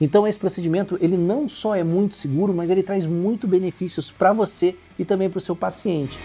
Então esse procedimento ele não só é muito seguro, mas ele traz muito benefícios para você e também para o seu paciente.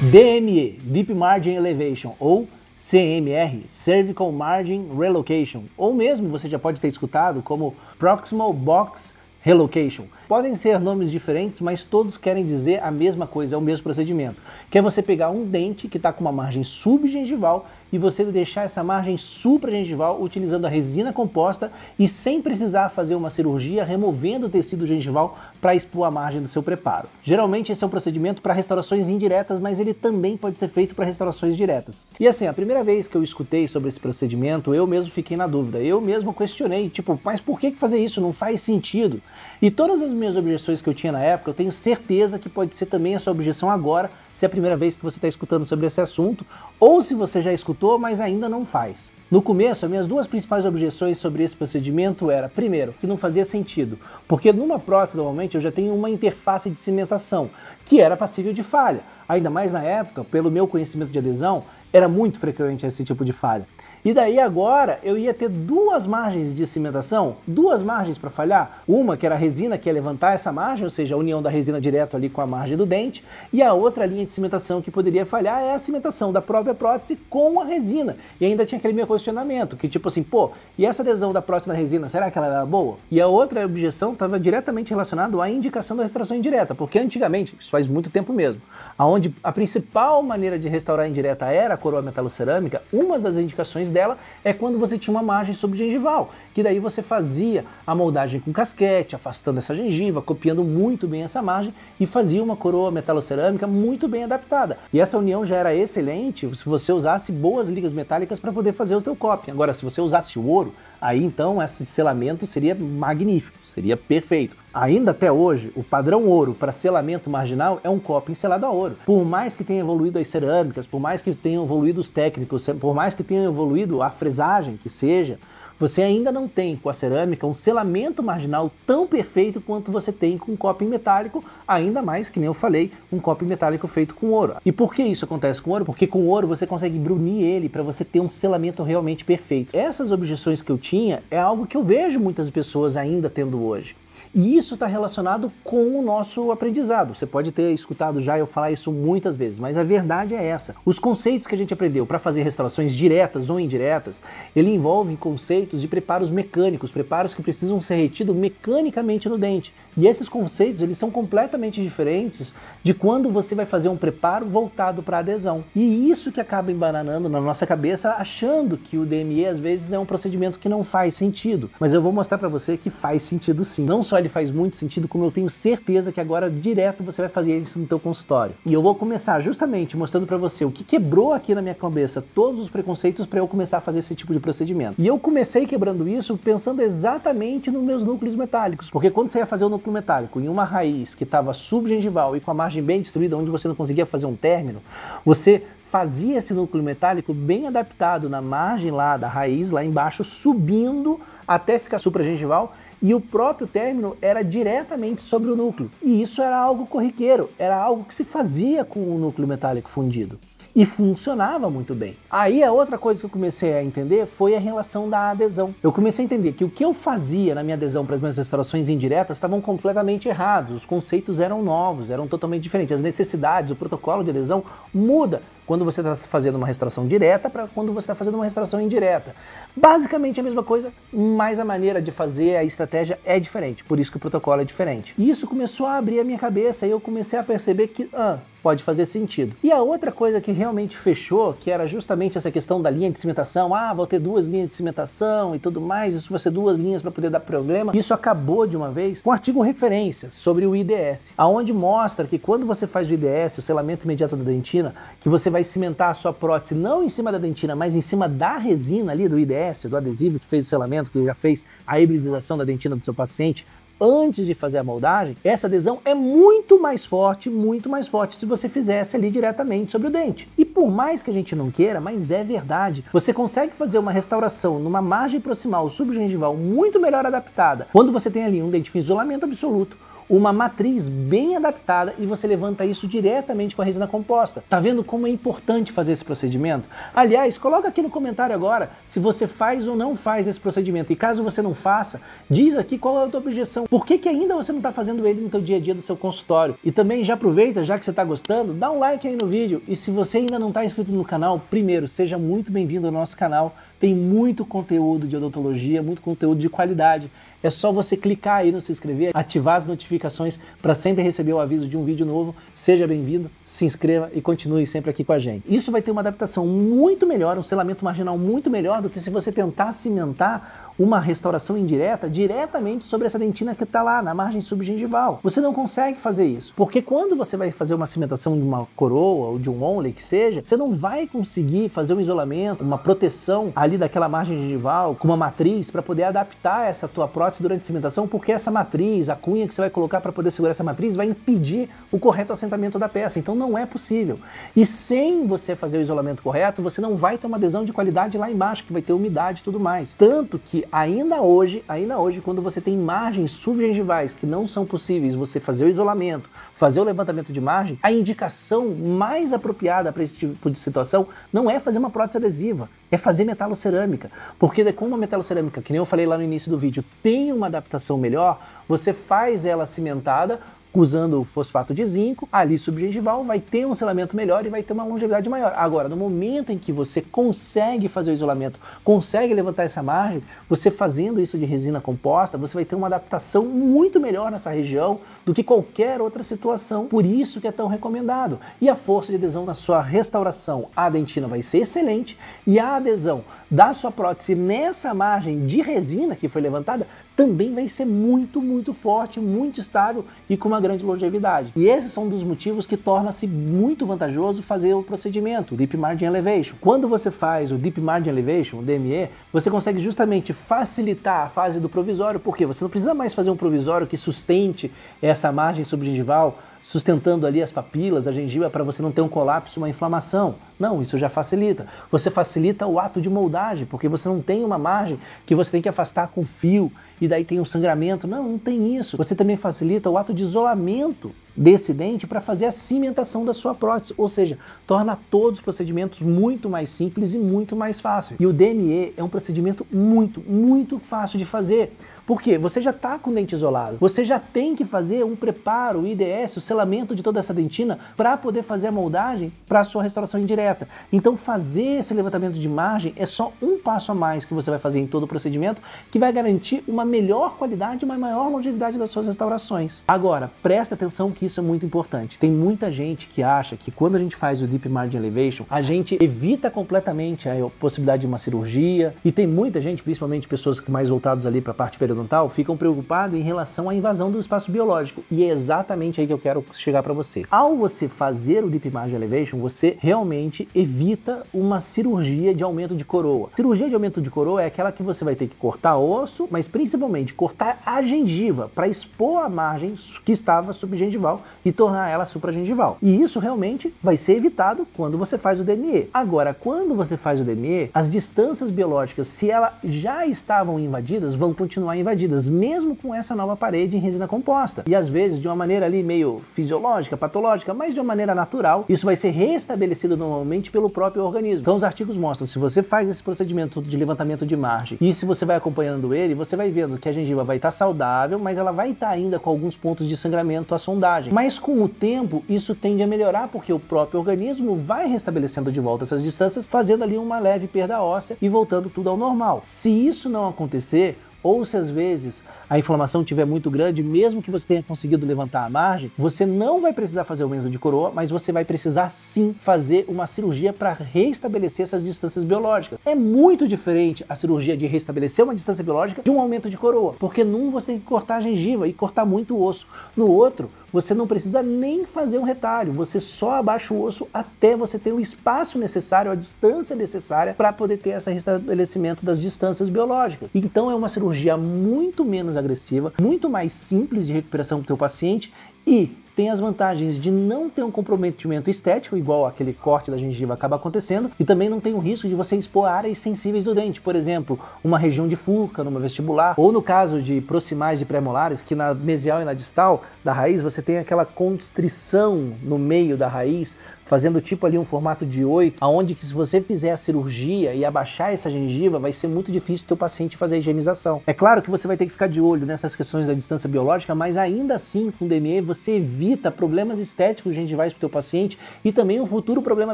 DME, Deep Margin Elevation, ou CMR, Cervical Margin Relocation, ou mesmo você já pode ter escutado como Proximal Box Relocation. Podem ser nomes diferentes, mas todos querem dizer a mesma coisa, é o mesmo procedimento. Que é você pegar um dente que está com uma margem subgengival e você deixar essa margem supragengival utilizando a resina composta e sem precisar fazer uma cirurgia removendo o tecido gengival para expor a margem do seu preparo. Geralmente esse é um procedimento para restaurações indiretas, mas ele também pode ser feito para restaurações diretas. E assim, a primeira vez que eu escutei sobre esse procedimento, eu mesmo fiquei na dúvida. Eu mesmo questionei, tipo, mas por que fazer isso? Não faz sentido. E todas as minhas objeções que eu tinha na época, eu tenho certeza que pode ser também a sua objeção agora, se é a primeira vez que você está escutando sobre esse assunto, ou se você já escutou, mas ainda não faz. No começo, as minhas duas principais objeções sobre esse procedimento era, primeiro, que não fazia sentido, porque numa prótese normalmente eu já tenho uma interface de cimentação, que era passível de falha. Ainda mais na época, pelo meu conhecimento de adesão, era muito frequente esse tipo de falha. E daí agora eu ia ter duas margens de cimentação, duas margens para falhar. Uma que era a resina que ia levantar essa margem, ou seja, a união da resina direto ali com a margem do dente, e a outra linha de cimentação que poderia falhar é a cimentação da própria prótese com a resina. E ainda tinha aquele meu questionamento, que tipo assim, pô, e essa adesão da prótese na resina, será que ela era boa? E a outra objeção estava diretamente relacionada à indicação da restauração indireta, porque antigamente, isso faz muito tempo mesmo, aonde a principal maneira de restaurar indireta era a coroa metalocerâmica, uma das indicações dela é quando você tinha uma margem sobre gengival que daí você fazia a moldagem com casquete, afastando essa gengiva, copiando muito bem essa margem e fazia uma coroa metalocerâmica muito bem adaptada. E essa união já era excelente se você usasse boas ligas metálicas para poder fazer o teu copy. Agora, se você usasse o ouro, aí então esse selamento seria magnífico, seria perfeito. Ainda até hoje, o padrão ouro para selamento marginal é um copo pincelado a ouro. Por mais que tenha evoluído as cerâmicas, por mais que tenham evoluído os técnicos, por mais que tenha evoluído a fresagem, que seja, você ainda não tem com a cerâmica um selamento marginal tão perfeito quanto você tem com um copo metálico, ainda mais que nem eu falei, um copo metálico feito com ouro. E por que isso acontece com ouro? Porque com ouro você consegue brunir ele para você ter um selamento realmente perfeito. Essas objeções que eu tinha é algo que eu vejo muitas pessoas ainda tendo hoje. E isso está relacionado com o nosso aprendizado. Você pode ter escutado já eu falar isso muitas vezes, mas a verdade é essa. Os conceitos que a gente aprendeu para fazer restaurações diretas ou indiretas, ele envolve conceitos de preparos mecânicos, preparos que precisam ser retidos mecanicamente no dente. E esses conceitos, eles são completamente diferentes de quando você vai fazer um preparo voltado para adesão. E isso que acaba embananando na nossa cabeça, achando que o DME às vezes é um procedimento que não faz sentido. Mas eu vou mostrar para você que faz sentido sim. Não só ele faz muito sentido, como eu tenho certeza que agora direto você vai fazer isso no teu consultório. E eu vou começar justamente mostrando para você o que quebrou aqui na minha cabeça todos os preconceitos para eu começar a fazer esse tipo de procedimento. E eu comecei quebrando isso pensando exatamente nos meus núcleos metálicos, porque quando você ia fazer o um núcleo metálico em uma raiz que estava subgengival e com a margem bem destruída, onde você não conseguia fazer um término, você fazia esse núcleo metálico bem adaptado na margem lá da raiz, lá embaixo, subindo até ficar supragengival e o próprio término era diretamente sobre o núcleo. E isso era algo corriqueiro, era algo que se fazia com o núcleo metálico fundido. E funcionava muito bem. Aí a outra coisa que eu comecei a entender foi a relação da adesão. Eu comecei a entender que o que eu fazia na minha adesão para as minhas restaurações indiretas estavam completamente errados. Os conceitos eram novos, eram totalmente diferentes. As necessidades, o protocolo de adesão muda quando você está fazendo uma restauração direta para quando você está fazendo uma restauração indireta. Basicamente a mesma coisa, mas a maneira de fazer a estratégia é diferente, por isso que o protocolo é diferente. E isso começou a abrir a minha cabeça e eu comecei a perceber que ah, pode fazer sentido. E a outra coisa que realmente fechou, que era justamente essa questão da linha de cimentação, ah, vou ter duas linhas de cimentação e tudo mais, isso vai ser duas linhas para poder dar problema. Isso acabou de uma vez com artigo referência sobre o IDS, aonde mostra que quando você faz o IDS, o selamento imediato da dentina, que você vai cimentar a sua prótese não em cima da dentina, mas em cima da resina ali do IDS, do adesivo que fez o selamento, que já fez a hibridização da dentina do seu paciente antes de fazer a moldagem, essa adesão é muito mais forte, muito mais forte se você fizesse ali diretamente sobre o dente. E por mais que a gente não queira, mas é verdade, você consegue fazer uma restauração numa margem proximal subgengival muito melhor adaptada quando você tem ali um dente com isolamento absoluto, uma matriz bem adaptada e você levanta isso diretamente com a resina composta. Tá vendo como é importante fazer esse procedimento? Aliás, coloca aqui no comentário agora se você faz ou não faz esse procedimento. E caso você não faça, diz aqui qual é a tua objeção. Por que, que ainda você não está fazendo ele no teu dia a dia do seu consultório? E também já aproveita, já que você está gostando, dá um like aí no vídeo. E se você ainda não está inscrito no canal, primeiro, seja muito bem-vindo ao nosso canal. Tem muito conteúdo de odontologia, muito conteúdo de qualidade. É só você clicar aí no se inscrever, ativar as notificações para sempre receber o aviso de um vídeo novo. Seja bem-vindo, se inscreva e continue sempre aqui com a gente. Isso vai ter uma adaptação muito melhor, um selamento marginal muito melhor do que se você tentar cimentar uma restauração indireta diretamente sobre essa dentina que está lá na margem subgengival. Você não consegue fazer isso, porque quando você vai fazer uma cimentação de uma coroa ou de um only que seja, você não vai conseguir fazer um isolamento, uma proteção ali daquela margem gengival com uma matriz para poder adaptar essa tua prótese durante a cimentação, porque essa matriz, a cunha que você vai colocar para poder segurar essa matriz, vai impedir o correto assentamento da peça. Então não é possível. E sem você fazer o isolamento correto, você não vai ter uma adesão de qualidade lá embaixo, que vai ter umidade e tudo mais. Tanto que ainda hoje, ainda hoje, quando você tem margens subgengivais que não são possíveis você fazer o isolamento, fazer o levantamento de margem, a indicação mais apropriada para esse tipo de situação não é fazer uma prótese adesiva, é fazer metalocerâmica. Porque como a metalocerâmica, que nem eu falei lá no início do vídeo, tem uma adaptação melhor, você faz ela cimentada usando o fosfato de zinco, ali subgengival, vai ter um selamento melhor e vai ter uma longevidade maior. Agora, no momento em que você consegue fazer o isolamento, consegue levantar essa margem, você fazendo isso de resina composta, você vai ter uma adaptação muito melhor nessa região do que qualquer outra situação. Por isso que é tão recomendado. E a força de adesão na sua restauração à dentina vai ser excelente e a adesão da sua prótese nessa margem de resina que foi levantada também vai ser muito, muito forte, muito estável e com uma grande longevidade. E esses são um dos motivos que torna-se muito vantajoso fazer o procedimento o Deep Margin Elevation. Quando você faz o Deep Margin Elevation, o DME, você consegue justamente facilitar a fase do provisório, porque você não precisa mais fazer um provisório que sustente essa margem subgengival sustentando ali as papilas, a gengiva, para você não ter um colapso, uma inflamação. Não, isso já facilita. Você facilita o ato de moldagem, porque você não tem uma margem que você tem que afastar com fio e daí tem um sangramento. Não, não tem isso. Você também facilita o ato de isolamento desse dente para fazer a cimentação da sua prótese, ou seja, torna todos os procedimentos muito mais simples e muito mais fácil. E o DME é um procedimento muito, muito fácil de fazer. Porque você já está com dente isolado, você já tem que fazer um preparo, o IDS, o selamento de toda essa dentina para poder fazer a moldagem para a sua restauração indireta. Então fazer esse levantamento de margem é só um passo a mais que você vai fazer em todo o procedimento que vai garantir uma melhor qualidade, e uma maior longevidade das suas restaurações. Agora, presta atenção que isso é muito importante. Tem muita gente que acha que quando a gente faz o Deep Margin Elevation, a gente evita completamente a possibilidade de uma cirurgia e tem muita gente, principalmente pessoas mais voltadas ali para a parte periodontal, ficam preocupados em relação à invasão do espaço biológico. E é exatamente aí que eu quero chegar para você. Ao você fazer o Deep Margin Elevation, você realmente evita uma cirurgia de aumento de coroa. Cirurgia de aumento de coroa é aquela que você vai ter que cortar osso, mas principalmente cortar a gengiva para expor a margem que estava subgengival e tornar ela supragengival. E isso realmente vai ser evitado quando você faz o DME. Agora, quando você faz o DME, as distâncias biológicas, se elas já estavam invadidas, vão continuar invadidas invadidas, mesmo com essa nova parede em resina composta. E às vezes, de uma maneira ali meio fisiológica, patológica, mas de uma maneira natural, isso vai ser restabelecido normalmente pelo próprio organismo. Então os artigos mostram, se você faz esse procedimento de levantamento de margem e se você vai acompanhando ele, você vai vendo que a gengiva vai estar tá saudável, mas ela vai estar tá ainda com alguns pontos de sangramento à sondagem. Mas com o tempo, isso tende a melhorar porque o próprio organismo vai restabelecendo de volta essas distâncias, fazendo ali uma leve perda óssea e voltando tudo ao normal. Se isso não acontecer, ou se às vezes a inflamação tiver muito grande, mesmo que você tenha conseguido levantar a margem, você não vai precisar fazer o aumento de coroa, mas você vai precisar sim fazer uma cirurgia para reestabelecer essas distâncias biológicas. É muito diferente a cirurgia de restabelecer uma distância biológica de um aumento de coroa, porque num você tem que cortar a gengiva e cortar muito o osso, no outro você não precisa nem fazer um retalho, você só abaixa o osso até você ter o espaço necessário, a distância necessária para poder ter esse restabelecimento das distâncias biológicas. Então é uma cirurgia muito menos menos agressiva, muito mais simples de recuperação para o teu paciente e tem as vantagens de não ter um comprometimento estético, igual aquele corte da gengiva acaba acontecendo, e também não tem o risco de você expor áreas sensíveis do dente, por exemplo, uma região de furca numa vestibular, ou no caso de proximais de pré-molares, que na mesial e na distal da raiz você tem aquela constrição no meio da raiz, fazendo tipo ali um formato de 8, aonde que se você fizer a cirurgia e abaixar essa gengiva, vai ser muito difícil o teu paciente fazer a higienização. É claro que você vai ter que ficar de olho nessas questões da distância biológica, mas ainda assim, com DME, você evita problemas estéticos gengivais para o teu paciente e também um futuro problema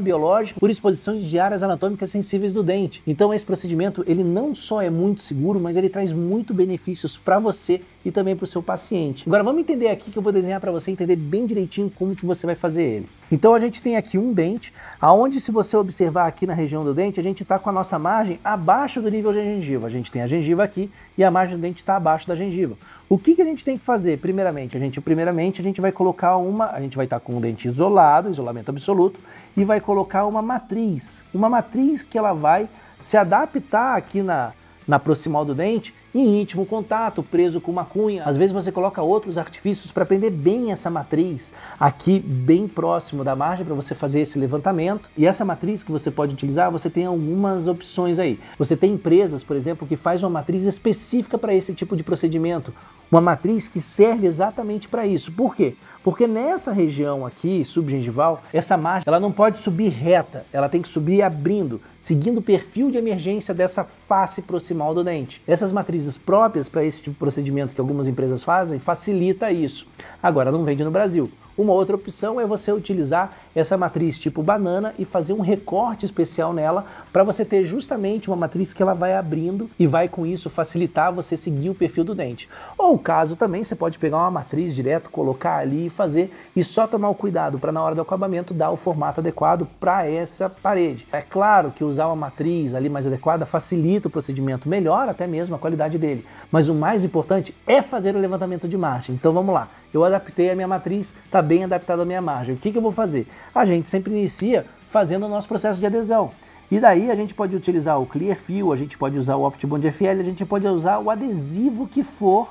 biológico por exposições de áreas anatômicas sensíveis do dente. Então esse procedimento, ele não só é muito seguro, mas ele traz muito benefícios para você e também para o seu paciente. Agora vamos entender aqui que eu vou desenhar para você entender bem direitinho como que você vai fazer ele. Então a gente tem aqui um dente, aonde se você observar aqui na região do dente, a gente está com a nossa margem abaixo do nível da gengiva. A gente tem a gengiva aqui e a margem do dente está abaixo da gengiva. O que, que a gente tem que fazer? Primeiramente, a gente, primeiramente, a gente vai colocar uma, a gente vai estar tá com o dente isolado, isolamento absoluto, e vai colocar uma matriz, uma matriz que ela vai se adaptar aqui na, na proximal do dente em íntimo contato, preso com uma cunha. Às vezes você coloca outros artifícios para prender bem essa matriz aqui bem próximo da margem para você fazer esse levantamento. E essa matriz que você pode utilizar, você tem algumas opções aí. Você tem empresas, por exemplo, que faz uma matriz específica para esse tipo de procedimento, uma matriz que serve exatamente para isso. Por quê? Porque nessa região aqui, subgengival, essa margem, ela não pode subir reta, ela tem que subir abrindo, seguindo o perfil de emergência dessa face proximal do dente. Essas matrizes diretrizes próprias para esse tipo de procedimento que algumas empresas fazem facilita isso. Agora não vende no Brasil. Uma outra opção é você utilizar essa matriz tipo banana e fazer um recorte especial nela para você ter justamente uma matriz que ela vai abrindo e vai com isso facilitar você seguir o perfil do dente. Ou caso também você pode pegar uma matriz direto, colocar ali e fazer e só tomar o cuidado para na hora do acabamento dar o formato adequado para essa parede. É claro que usar uma matriz ali mais adequada facilita o procedimento, melhora até mesmo a qualidade dele, mas o mais importante é fazer o levantamento de margem. Então vamos lá. Eu adaptei a minha matriz, tá bem adaptado à minha margem. O que, que eu vou fazer? A gente sempre inicia fazendo o nosso processo de adesão. E daí a gente pode utilizar o Clearfield, a gente pode usar o OptiBond FL, a gente pode usar o adesivo que for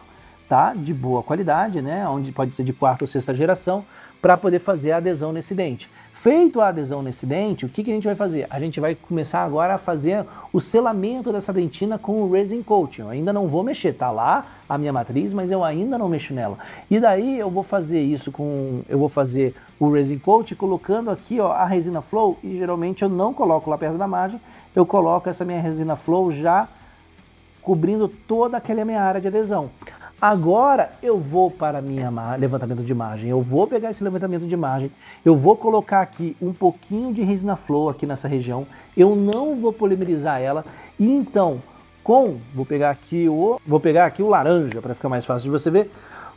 tá? De boa qualidade, né? Onde pode ser de quarta ou sexta geração, para poder fazer a adesão nesse dente. Feito a adesão nesse dente, o que, que a gente vai fazer? A gente vai começar agora a fazer o selamento dessa dentina com o Resin Coating. Eu ainda não vou mexer, tá lá a minha matriz, mas eu ainda não mexo nela. E daí eu vou fazer isso com, eu vou fazer o Resin Coat colocando aqui ó, a resina Flow, e geralmente eu não coloco lá perto da margem, eu coloco essa minha resina Flow já cobrindo toda aquela minha área de adesão. Agora eu vou para minha levantamento de imagem, eu vou pegar esse levantamento de imagem, eu vou colocar aqui um pouquinho de resina flow aqui nessa região, eu não vou polimerizar ela e então com, vou pegar aqui o, vou pegar aqui o laranja para ficar mais fácil de você ver.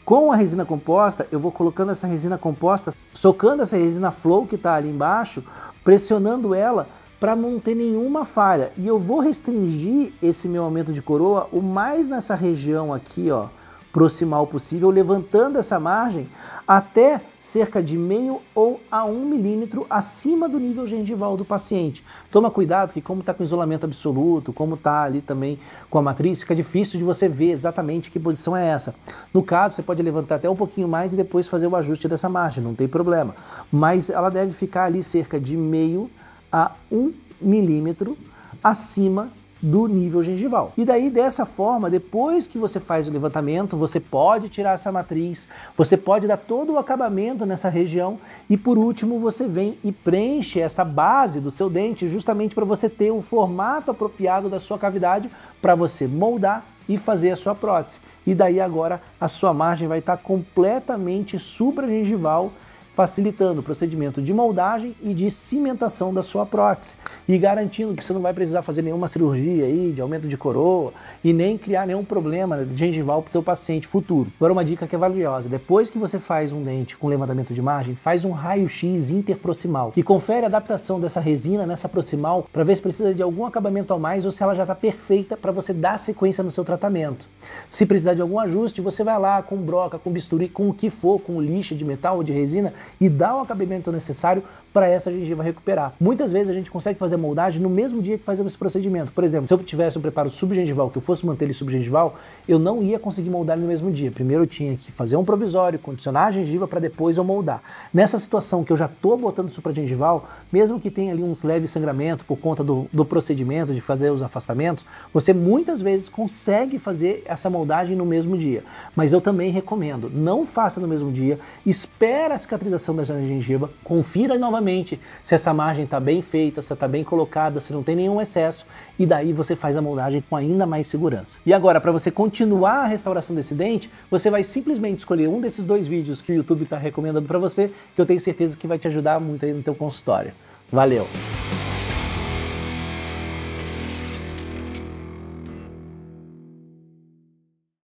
Com a resina composta, eu vou colocando essa resina composta, socando essa resina flow que está ali embaixo, pressionando ela para não ter nenhuma falha. E eu vou restringir esse meu aumento de coroa o mais nessa região aqui, ó, proximal possível, levantando essa margem até cerca de meio ou a um milímetro acima do nível gengival do paciente. Toma cuidado que como está com isolamento absoluto, como está ali também com a matriz, fica difícil de você ver exatamente que posição é essa. No caso, você pode levantar até um pouquinho mais e depois fazer o ajuste dessa margem, não tem problema. Mas ela deve ficar ali cerca de meio a um milímetro acima do nível gengival. E daí, dessa forma, depois que você faz o levantamento, você pode tirar essa matriz, você pode dar todo o acabamento nessa região e, por último, você vem e preenche essa base do seu dente justamente para você ter o formato apropriado da sua cavidade para você moldar e fazer a sua prótese. E daí agora a sua margem vai estar tá completamente supragengival facilitando o procedimento de moldagem e de cimentação da sua prótese e garantindo que você não vai precisar fazer nenhuma cirurgia aí de aumento de coroa e nem criar nenhum problema gengival para o seu paciente futuro. Agora uma dica que é valiosa, depois que você faz um dente com levantamento de margem, faz um raio-x interproximal e confere a adaptação dessa resina nessa proximal para ver se precisa de algum acabamento a mais ou se ela já está perfeita para você dar sequência no seu tratamento. Se precisar de algum ajuste, você vai lá com broca, com bisturi, com o que for, com lixa de metal ou de resina e dá o acabamento necessário para essa gengiva recuperar. Muitas vezes a gente consegue fazer a moldagem no mesmo dia que fazemos esse procedimento. Por exemplo, se eu tivesse um preparo subgengival, que eu fosse manter ele subgengival, eu não ia conseguir moldar no mesmo dia. Primeiro eu tinha que fazer um provisório, condicionar a gengiva para depois eu moldar. Nessa situação que eu já estou botando supragengival, mesmo que tenha ali uns leves sangramento por conta do, do procedimento de fazer os afastamentos, você muitas vezes consegue fazer essa moldagem no mesmo dia. Mas eu também recomendo, não faça no mesmo dia, espera a cicatrização utilização da gengiba, confira novamente se essa margem está bem feita, se está bem colocada, se não tem nenhum excesso, e daí você faz a moldagem com ainda mais segurança. E agora, para você continuar a restauração desse dente, você vai simplesmente escolher um desses dois vídeos que o YouTube está recomendando para você, que eu tenho certeza que vai te ajudar muito aí no teu consultório. Valeu!